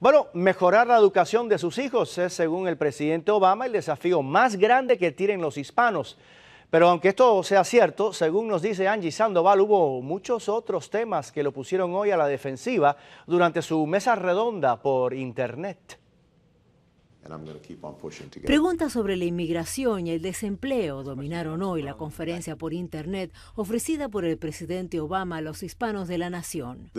Bueno, mejorar la educación de sus hijos es, según el presidente Obama, el desafío más grande que tienen los hispanos. Pero aunque esto sea cierto, según nos dice Angie Sandoval, hubo muchos otros temas que lo pusieron hoy a la defensiva durante su mesa redonda por Internet. Preguntas sobre la inmigración y el desempleo dominaron hoy la conferencia por Internet ofrecida por el presidente Obama a los hispanos de la nación.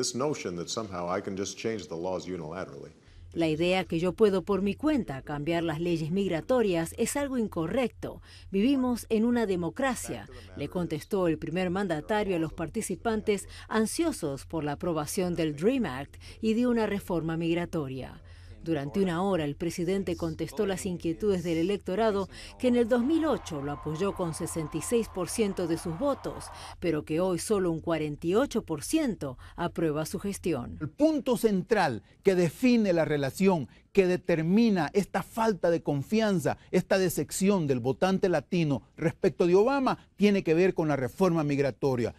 La idea que yo puedo por mi cuenta cambiar las leyes migratorias es algo incorrecto. Vivimos en una democracia, le contestó el primer mandatario a los participantes ansiosos por la aprobación del DREAM Act y de una reforma migratoria. Durante una hora el presidente contestó las inquietudes del electorado que en el 2008 lo apoyó con 66% de sus votos, pero que hoy solo un 48% aprueba su gestión. El punto central que define la relación, que determina esta falta de confianza, esta decepción del votante latino respecto de Obama, tiene que ver con la reforma migratoria.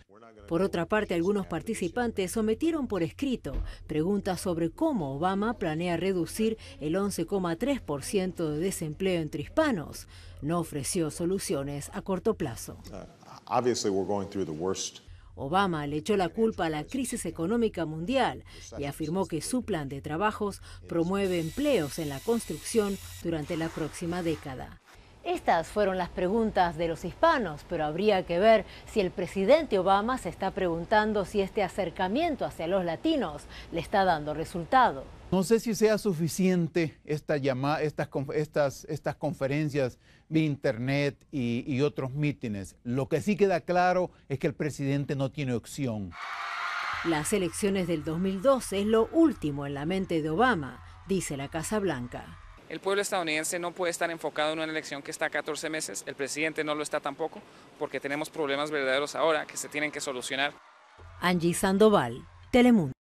Por otra parte, algunos participantes sometieron por escrito preguntas sobre cómo Obama planea reducir el 11,3% de desempleo entre hispanos. No ofreció soluciones a corto plazo. Uh, Obama le echó la culpa a la crisis económica mundial y afirmó que su plan de trabajos promueve empleos en la construcción durante la próxima década. Estas fueron las preguntas de los hispanos, pero habría que ver si el presidente Obama se está preguntando si este acercamiento hacia los latinos le está dando resultado. No sé si sea suficiente esta estas, estas conferencias de Internet y, y otros mítines. Lo que sí queda claro es que el presidente no tiene opción. Las elecciones del 2012 es lo último en la mente de Obama, dice la Casa Blanca. El pueblo estadounidense no puede estar enfocado en una elección que está a 14 meses, el presidente no lo está tampoco, porque tenemos problemas verdaderos ahora que se tienen que solucionar. Angie Sandoval, Telemundo.